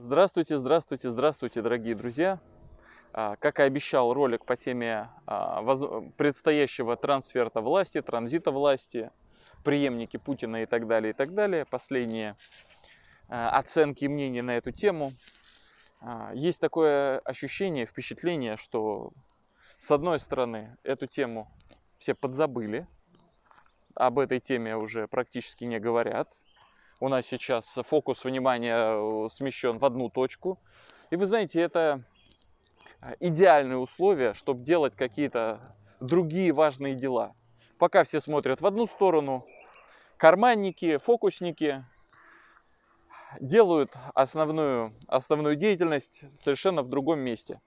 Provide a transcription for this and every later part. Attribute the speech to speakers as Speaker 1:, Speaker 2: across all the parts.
Speaker 1: Здравствуйте, здравствуйте, здравствуйте, дорогие друзья! А, как и обещал ролик по теме а, предстоящего трансферта власти, транзита власти, преемники Путина и так далее, и так далее, последние а, оценки и мнения на эту тему, есть такое ощущение, впечатление, что с одной стороны эту тему все подзабыли, об этой теме уже практически не говорят – у нас сейчас фокус внимания э, смещен в одну точку. И вы знаете, это э, идеальные условия, чтобы делать какие-то другие важные дела. Пока все смотрят в одну сторону, карманники, фокусники делают основную, основную деятельность совершенно в другом месте.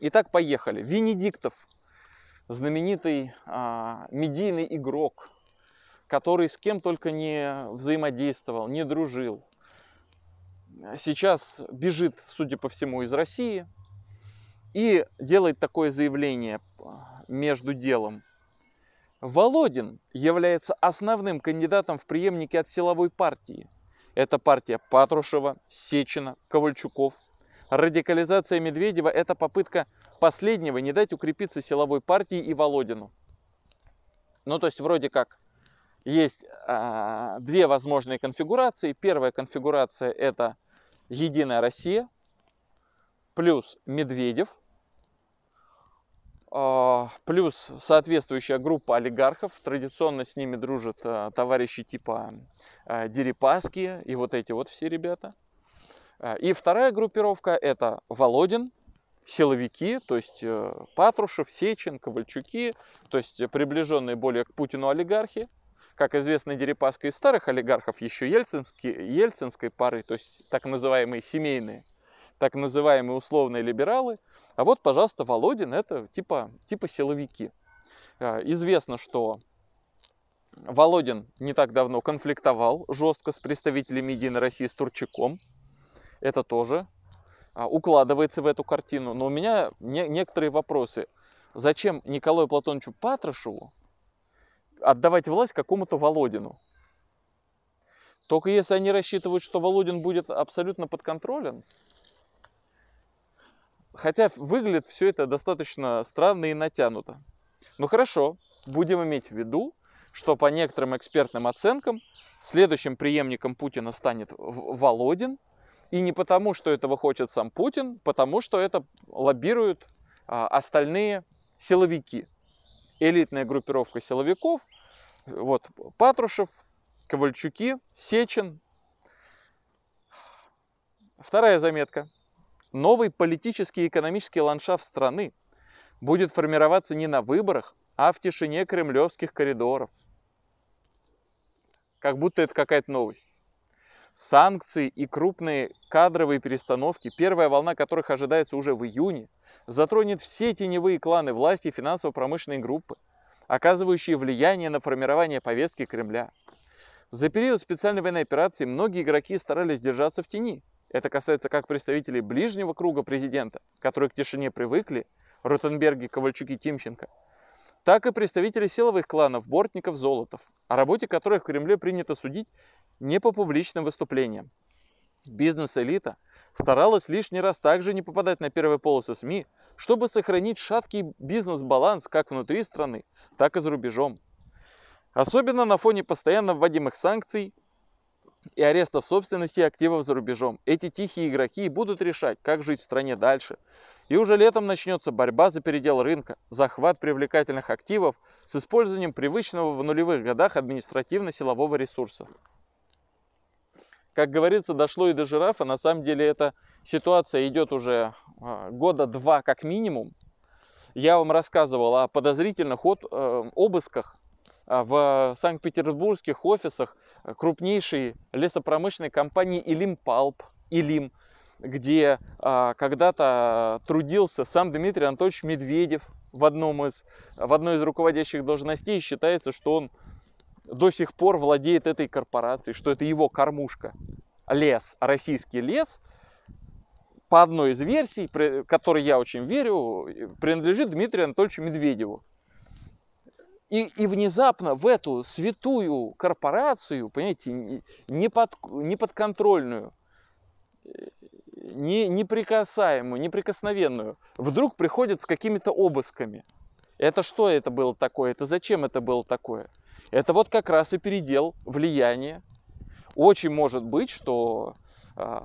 Speaker 1: Итак, поехали. Венедиктов, знаменитый а, медийный игрок – который с кем только не взаимодействовал, не дружил. Сейчас бежит, судя по всему, из России и делает такое заявление а, между делом. Володин является основным кандидатом в преемники от силовой партии. Это партия Патрушева, Сечина, Ковальчуков. Радикализация Медведева – это попытка последнего не дать укрепиться силовой партии и Володину. Ну, то есть вроде как есть а, две возможные конфигурации. Первая конфигурация это Единая Россия плюс Медведев а, плюс соответствующая группа олигархов. Традиционно с ними дружат а, товарищи типа Дерипаски и вот эти вот все ребята. И вторая группировка это Володин, силовики, то есть э, Патрушев, Сечин, Ковальчуки, то есть э, приближенные более к Путину олигархи как известно, Дерипаска из старых олигархов, еще ельцинские, ельцинской пары, то есть так называемые семейные, так называемые условные либералы. А вот, пожалуйста, Володин – это типа, типа силовики. А, известно, что Володин не так давно конфликтовал жестко с представителями Единой России, с Турчаком. Это тоже а, укладывается в эту картину. Но у меня некоторые вопросы. Зачем Николаю Платоновичу Патрушеву отдавать власть какому-то Володину. Только если они рассчитывают, что Володин будет абсолютно подконтролен, хотя выглядит все это достаточно странно и натянуто. Но ну хорошо, будем иметь в виду, что по некоторым экспертным оценкам следующим преемником Путина станет Володин, и не потому, что этого хочет сам Путин, потому что это лоббируют а, остальные силовики. Элитная группировка силовиков, вот, Патрушев, Ковальчуки, Сечин. Вторая заметка. Новый политический и экономический ландшафт страны будет формироваться не на выборах, а в тишине кремлевских коридоров. Как будто это какая-то новость. Санкции и крупные кадровые перестановки, первая волна которых ожидается уже в июне, затронет все теневые кланы власти и финансово-промышленные группы – оказывающие влияние на формирование повестки Кремля. За период специальной военной операции многие игроки старались держаться в тени. Это касается как представителей ближнего круга президента, которые к тишине привыкли, Ротенберги, Ковальчуки, Тимченко, так и представителей силовых кланов Бортников, Золотов, о работе которых в Кремле принято судить не по публичным выступлениям. Бизнес-элита – старалась лишний раз также не попадать на первые полосы СМИ, чтобы сохранить шаткий бизнес-баланс как внутри страны, так и за рубежом. Особенно на фоне постоянно вводимых санкций и арестов собственности и активов за рубежом. Эти тихие игроки будут решать, как жить в стране дальше. И уже летом начнется борьба за передел рынка, захват привлекательных активов с использованием привычного в нулевых годах административно-силового ресурса. Как говорится, дошло и до жирафа. На самом деле эта ситуация идет уже а, года два как минимум. Я вам рассказывал о подозрительных от, э, обысках а, в санкт-петербургских офисах крупнейшей лесопромышленной компании «Илимпалп», «Илим», где э, когда-то трудился сам Дмитрий Анатольевич Медведев в, одном из, в одной из руководящих должностей. Считается, что он до сих пор владеет этой корпорацией, что это его кормушка. Лес, российский лес, по одной из версий, которой я очень верю, принадлежит Дмитрию Анатольевичу Медведеву. И, и внезапно в эту святую корпорацию, понимаете, не, под, не подконтрольную, не, неприкасаемую, неприкосновенную, вдруг приходят с какими-то обысками. Это что это было такое? Это зачем это было такое? Это вот как раз и передел влияния. Очень может быть, что э,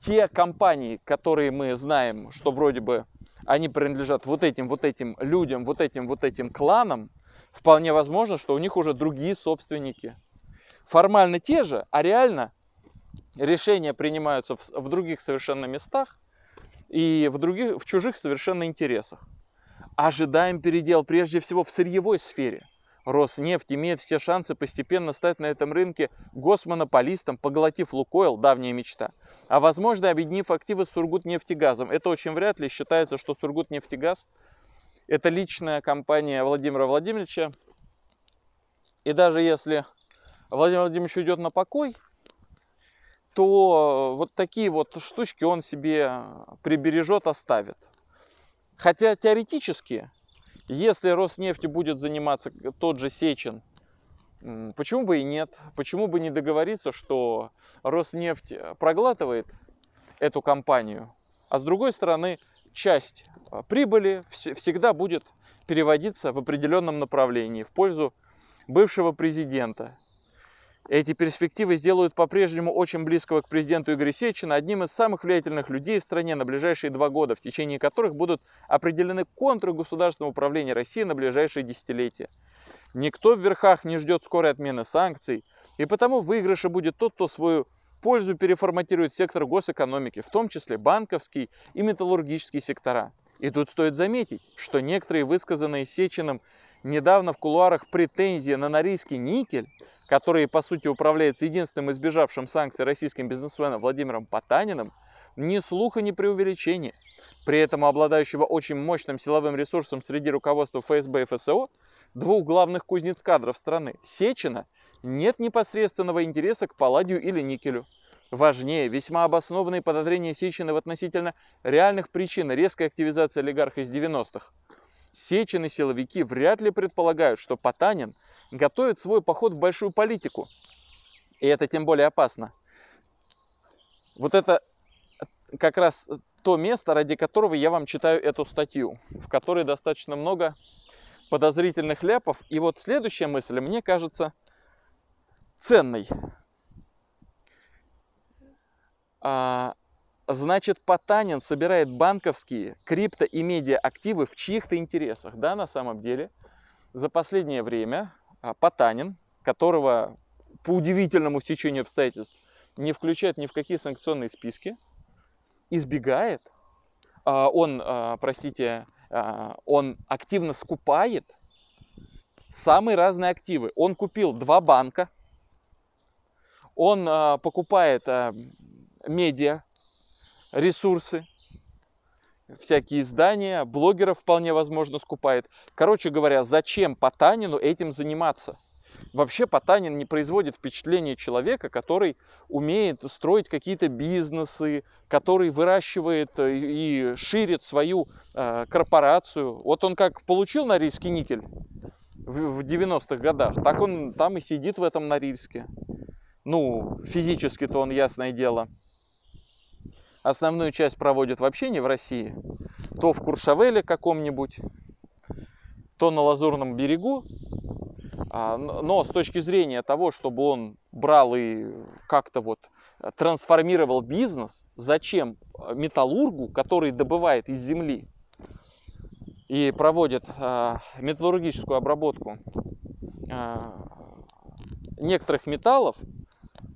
Speaker 1: те компании, которые мы знаем, что вроде бы они принадлежат вот этим, вот этим людям, вот этим, вот этим кланам, вполне возможно, что у них уже другие собственники. Формально те же, а реально решения принимаются в, в других совершенно местах и в, других, в чужих совершенно интересах. Ожидаем передел прежде всего в сырьевой сфере – Роснефть имеет все шансы постепенно стать на этом рынке госмонополистом, поглотив Лукойл, давняя мечта. А возможно, объединив активы с Сургутнефтегазом. Это очень вряд ли считается, что Сургутнефтегаз – это личная компания Владимира Владимировича. И даже если Владимир Владимирович уйдет на покой, то вот такие вот штучки он себе прибережет, оставит. Хотя теоретически если Роснефтью будет заниматься тот же Сечин, почему бы и нет? Почему бы не договориться, что Роснефть э, проглатывает эту компанию, а с другой стороны часть э, прибыли всегда будет переводиться в определенном направлении в пользу бывшего президента эти перспективы сделают по-прежнему очень близкого к президенту Игоря Сечина одним из самых влиятельных людей в стране на ближайшие два года, в течение которых будут определены контуры государственного управления России на ближайшие десятилетия. Никто в верхах не ждет скорой отмены санкций, и потому выигрыша будет тот, кто свою пользу переформатирует сектор госэкономики, в том числе банковский и металлургический сектора. И тут стоит заметить, что некоторые высказанные Сечиным недавно в кулуарах претензии на норильский никель который, по сути, управляется единственным избежавшим санкций российским бизнесменом Владимиром Потаниным, ни слуха, ни преувеличения. При этом обладающего очень мощным силовым ресурсом среди руководства ФСБ и ФСО, двух главных кузнец кадров страны, Сечина, нет непосредственного интереса к палладию или никелю. Важнее, весьма обоснованные подозрения Сечина в относительно реальных причин резкой активизации олигарха из 90-х. Сечины силовики вряд ли предполагают, что Потанин – готовит свой поход в большую политику. И это тем более опасно. Вот это как раз то место, ради которого я вам читаю эту статью, в которой достаточно много подозрительных ляпов. И вот следующая мысль, мне кажется, ценной. А, значит, Потанин собирает банковские, крипто и медиа активы в чьих-то интересах, да, на самом деле. За последнее время а, Потанин, которого по удивительному стечению обстоятельств не включает ни в какие санкционные списки, избегает, а, он, а, простите, он активно скупает самые разные активы. Он купил два банка, он покупает медиа, ресурсы, всякие издания, блогеров вполне возможно скупает. Короче говоря, зачем Потанину этим заниматься? Вообще Потанин не производит впечатление человека, который умеет строить какие-то бизнесы, который выращивает э, и ширит свою э, корпорацию. Вот он как получил норильский никель в, в 90-х годах, так он там и сидит в этом Норильске. Ну, физически-то он, ясное дело, основную часть проводят вообще не в России, то в Куршавеле каком-нибудь, то на Лазурном берегу. А, но с точки зрения того, чтобы он брал и как-то вот трансформировал бизнес, зачем а, металлургу, который добывает из земли и проводит а, металлургическую обработку некоторых металлов,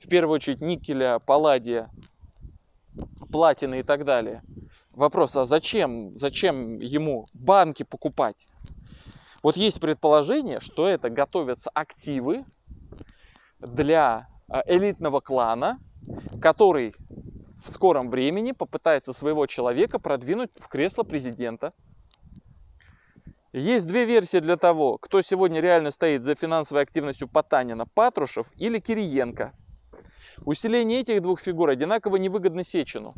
Speaker 1: в первую очередь никеля, палладия, платины и так далее. Вопрос, а зачем, зачем ему банки покупать? Вот есть предположение, что это готовятся активы для а, элитного клана, который в скором времени попытается своего человека продвинуть в кресло президента. Есть две версии для того, кто сегодня реально стоит за финансовой активностью Потанина, Патрушев или Кириенко – Усиление этих двух фигур одинаково невыгодно Сечину.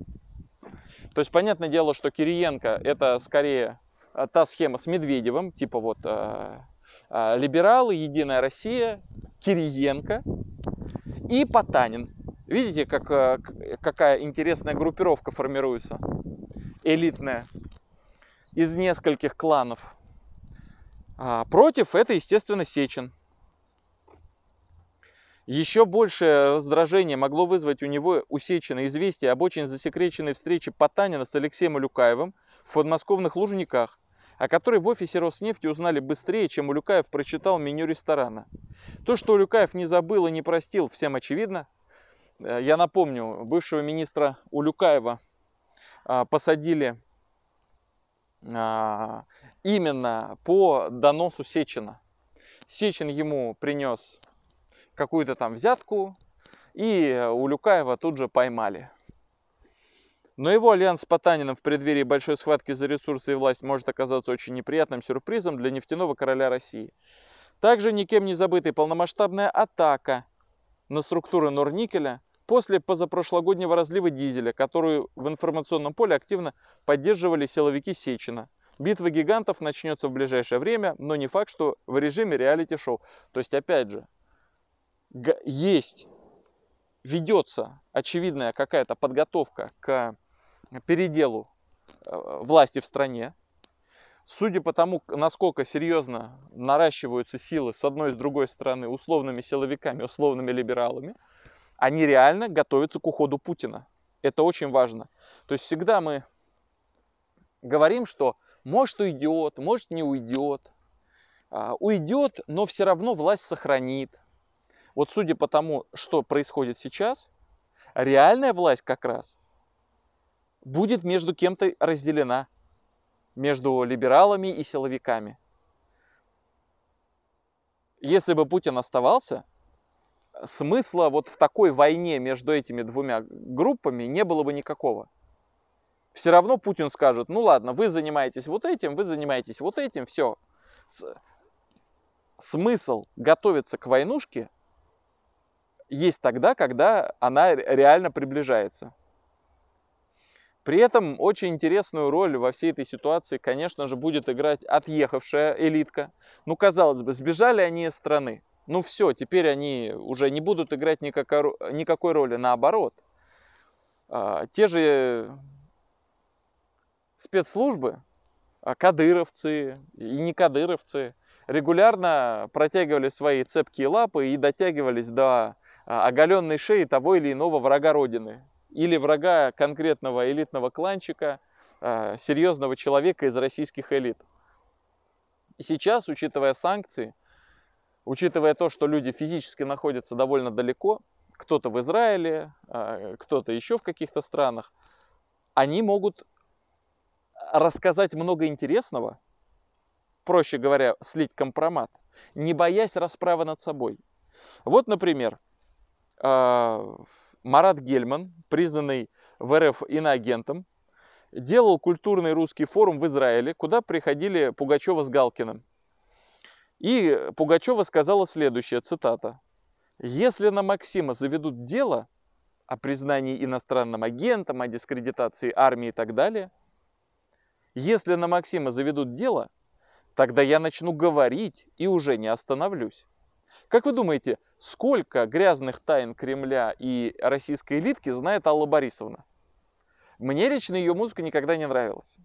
Speaker 1: То есть, понятное дело, что Кириенко это скорее э, та схема с Медведевым, типа вот э, э, либералы, Единая Россия, Кириенко и Потанин. Видите, как, э, какая интересная группировка формируется, элитная, из нескольких кланов. А против это, естественно, Сечин. Еще большее раздражение могло вызвать у него усеченное известие об очень засекреченной встрече Потанина с Алексеем Улюкаевым в подмосковных Лужниках, о которой в офисе Роснефти узнали быстрее, чем Улюкаев прочитал меню ресторана. То, что Улюкаев не забыл и не простил, всем очевидно. Э, я напомню, бывшего министра Улюкаева а, посадили а, именно по доносу Сечина. Сечин ему принес какую-то там взятку, и э, Улюкаева тут же поймали. Но его альянс с Потаниным в преддверии большой схватки за ресурсы и власть может оказаться очень неприятным сюрпризом для нефтяного короля России. Также никем не забытой полномасштабная атака на структуры Норникеля после позапрошлогоднего разлива дизеля, которую в информационном поле активно поддерживали силовики Сечина. Битва гигантов начнется в ближайшее время, но не факт, что в режиме реалити-шоу. То есть, опять же, есть, ведется очевидная какая-то подготовка к э, переделу э, власти в стране. Судя по тому, насколько серьезно наращиваются силы с одной и с другой стороны условными силовиками, условными либералами, они реально готовятся к уходу Путина. Это очень важно. То есть всегда мы говорим, что может уйдет, может не уйдет, а, уйдет, но все равно власть сохранит. Вот судя по тому, что происходит сейчас, реальная власть как раз будет между кем-то разделена. Между либералами и силовиками. Если бы Путин оставался, смысла вот в такой войне между этими двумя группами не было бы никакого. Все равно Путин скажет, ну ладно, вы занимаетесь вот этим, вы занимаетесь вот этим, все. С... Смысл готовиться к войнушке есть тогда, когда она реально приближается. При этом очень интересную роль во всей этой ситуации, конечно же, будет играть отъехавшая элитка. Ну, казалось бы, сбежали они из страны. Ну все, теперь они уже не будут играть никакой, никакой роли, наоборот. А, те же спецслужбы, а, кадыровцы и не кадыровцы, регулярно протягивали свои цепкие лапы и дотягивались до а, оголенной шеи того или иного врага Родины или врага конкретного элитного кланчика, а, серьезного человека из российских элит. Сейчас, учитывая санкции, учитывая то, что люди физически находятся довольно далеко, кто-то в Израиле, а, кто-то еще в каких-то странах, они могут рассказать много интересного, проще говоря, слить компромат, не боясь расправы над собой. Вот, например, а, Марат Гельман, признанный в РФ иноагентом, делал культурный русский форум в Израиле, куда приходили Пугачева с Галкиным. И Пугачева сказала следующее, цитата. «Если на Максима заведут дело о признании иностранным агентом, о дискредитации армии и так далее, если на Максима заведут дело, тогда я начну говорить и уже не остановлюсь. Как вы думаете, сколько грязных тайн Кремля и российской элитки знает Алла Борисовна? Мне лично ее музыка никогда не нравилась.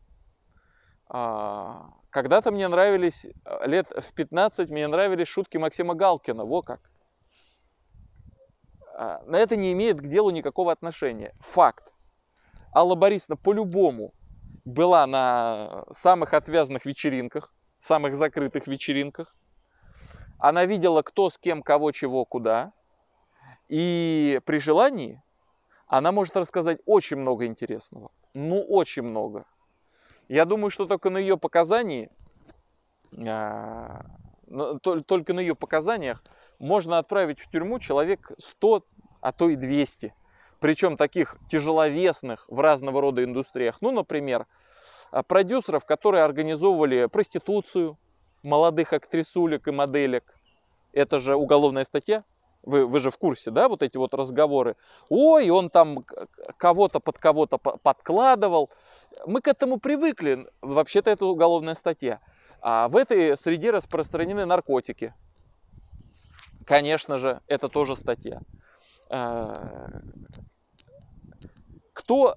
Speaker 1: А, когда-то мне нравились, э, лет в 15 мне нравились шутки Максима Галкина, во как. А, но это не имеет к делу никакого отношения. Факт. Алла Борисовна по-любому была на самых отвязных вечеринках, самых закрытых вечеринках. Она видела, кто с кем, кого, чего, куда. И при желании она может рассказать очень много интересного. Ну, очень много. Я думаю, что только на ее показании, а, только на ее показаниях можно отправить в тюрьму человек 100, а то и 200. Причем таких тяжеловесных в разного рода индустриях. Ну, например, а, продюсеров, которые организовывали проституцию, молодых актрисулек и моделек. Это же уголовная статья. Вы, вы же в курсе, да, вот эти вот разговоры. Ой, он там кого-то под кого-то подкладывал. Мы к этому привыкли. Вообще-то это уголовная статья. А в этой среде распространены наркотики. Конечно же, это тоже статья. А, кто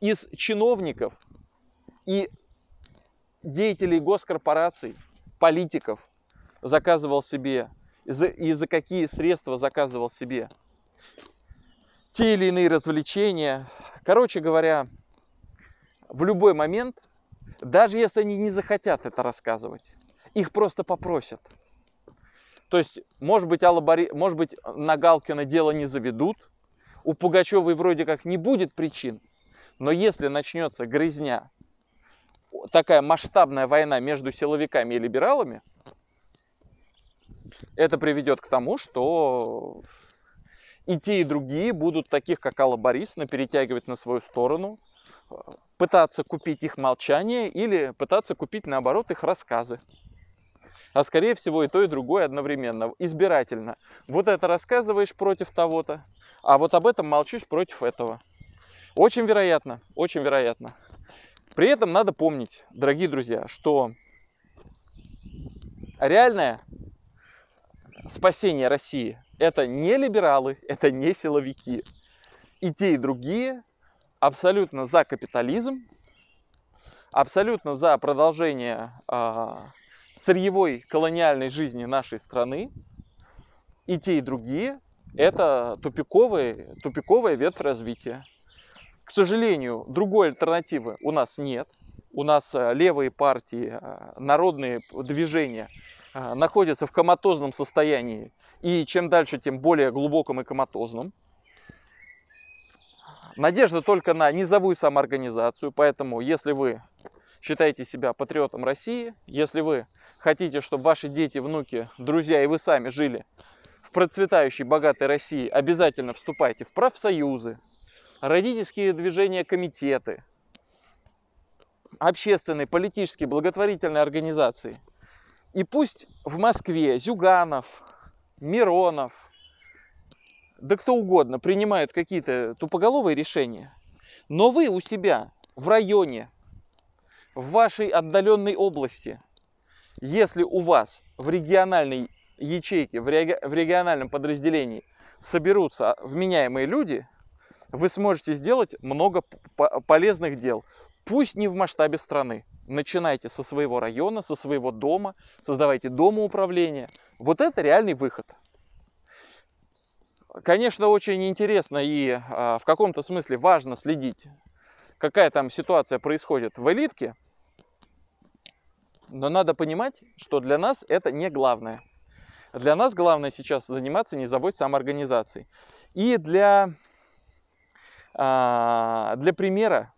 Speaker 1: из чиновников и деятелей госкорпораций политиков заказывал себе и за, и за какие средства заказывал себе те или иные развлечения. Короче говоря, в любой момент, даже если они не захотят это рассказывать, их просто попросят. То есть, может быть, Алла Бори... может быть, на Галкина дело не заведут, у Пугачевой вроде как не будет причин, но если начнется грызня такая масштабная война между силовиками и либералами, это приведет к тому, что и те, и другие будут таких, как Алла Борисовна, перетягивать на свою сторону, пытаться купить их молчание или пытаться купить, наоборот, их рассказы. А скорее всего и то, и другое одновременно, избирательно. Вот это рассказываешь против того-то, а вот об этом молчишь против этого. Очень вероятно, очень вероятно. При этом надо помнить, дорогие друзья, что реальное спасение России – это не либералы, это не силовики. И те, и другие абсолютно за капитализм, абсолютно за продолжение э, сырьевой колониальной жизни нашей страны. И те, и другие – это тупиковые, тупиковая ветвь развития. К сожалению, другой альтернативы у нас нет. У нас э, левые партии, э, народные движения э, находятся в коматозном состоянии. И чем дальше, тем более глубоком и коматозном. Надежда только на низовую самоорганизацию, поэтому если вы считаете себя патриотом России, если вы хотите, чтобы ваши дети, внуки, друзья и вы сами жили в процветающей, богатой России, обязательно вступайте в профсоюзы, родительские движения, комитеты, общественные, политические, благотворительные организации. И пусть в Москве Зюганов, Миронов, да кто угодно принимают какие-то тупоголовые решения, но вы у себя в районе, в вашей отдаленной области, если у вас в региональной ячейке, в, региональном подразделении соберутся вменяемые люди, вы сможете сделать много полезных дел. Пусть не в масштабе страны. Начинайте со своего района, со своего дома, создавайте дома управления. Вот это реальный выход. Конечно, очень интересно и а, в каком-то смысле важно следить, какая там ситуация происходит в элитке. Но надо понимать, что для нас это не главное. Для нас главное сейчас заниматься низовой самоорганизацией. И для а, для примера,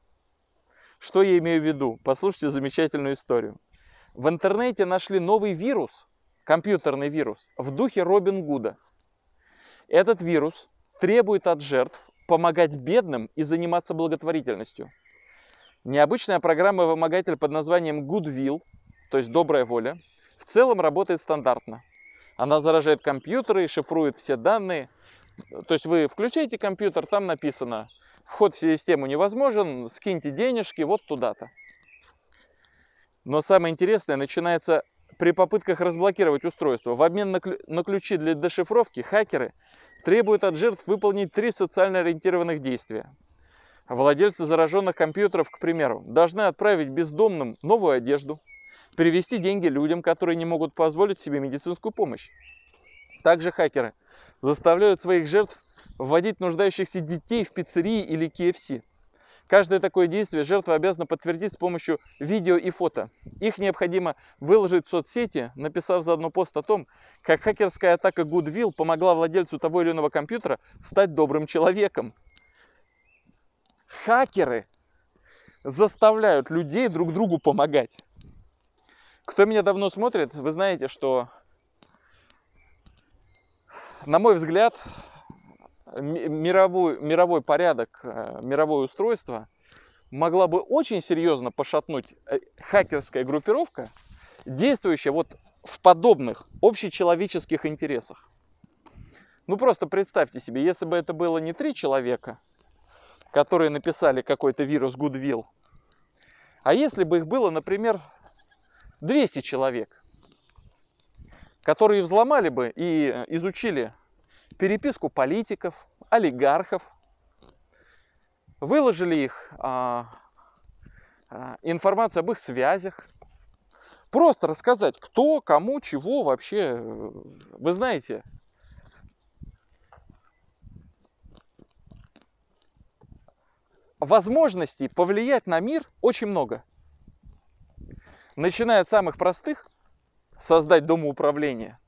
Speaker 1: что я имею в виду? Послушайте замечательную историю. В интернете нашли новый вирус, компьютерный вирус, в духе Робин Гуда. Этот вирус требует от жертв помогать бедным и заниматься благотворительностью. Необычная программа-вымогатель под названием Goodwill, то есть добрая воля, в целом работает стандартно. Она заражает компьютеры, шифрует все данные. То есть вы включаете компьютер, там написано – Вход в систему невозможен, скиньте денежки вот туда-то. Но самое интересное начинается при попытках разблокировать устройство. В обмен на, ключ на ключи для дешифровки хакеры требуют от жертв выполнить три социально ориентированных действия. Владельцы зараженных компьютеров, к примеру, должны отправить бездомным новую одежду, перевести деньги людям, которые не могут позволить себе медицинскую помощь. Также хакеры заставляют своих жертв вводить нуждающихся детей в пиццерии или KFC. Каждое такое действие жертва обязана подтвердить с помощью видео и фото. Их необходимо выложить в соцсети, написав заодно пост о том, как хакерская атака Goodwill помогла владельцу того или иного компьютера стать добрым человеком. Хакеры заставляют людей друг другу помогать. Кто меня давно смотрит, вы знаете, что, на мой взгляд, мировой, мировой порядок, э, мировое устройство могла бы очень серьезно пошатнуть э, хакерская группировка, действующая вот в подобных общечеловеческих интересах. Ну просто представьте себе, если бы это было не три человека, которые написали какой-то вирус Goodwill, а если бы их было, например, 200 человек, которые взломали бы и э, изучили переписку политиков, олигархов, выложили их а, а, информацию об их связях. Просто рассказать, кто, кому, чего вообще, э, вы знаете. Возможностей повлиять на мир очень много. Начиная от самых простых, создать домоуправление –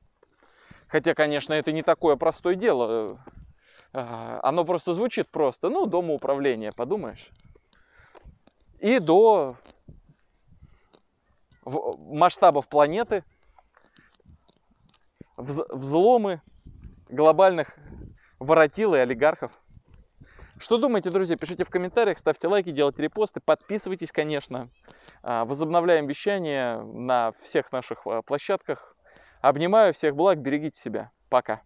Speaker 1: Хотя, конечно, это не такое простое дело. Э, а, оно просто звучит просто. Ну, дома управления, подумаешь. И до масштабов планеты, взломы глобальных воротил и олигархов. Что думаете, друзья? Пишите в комментариях, ставьте лайки, делайте репосты, подписывайтесь, конечно. Э, возобновляем вещание на всех наших э, площадках. Обнимаю всех благ, берегите себя. Пока.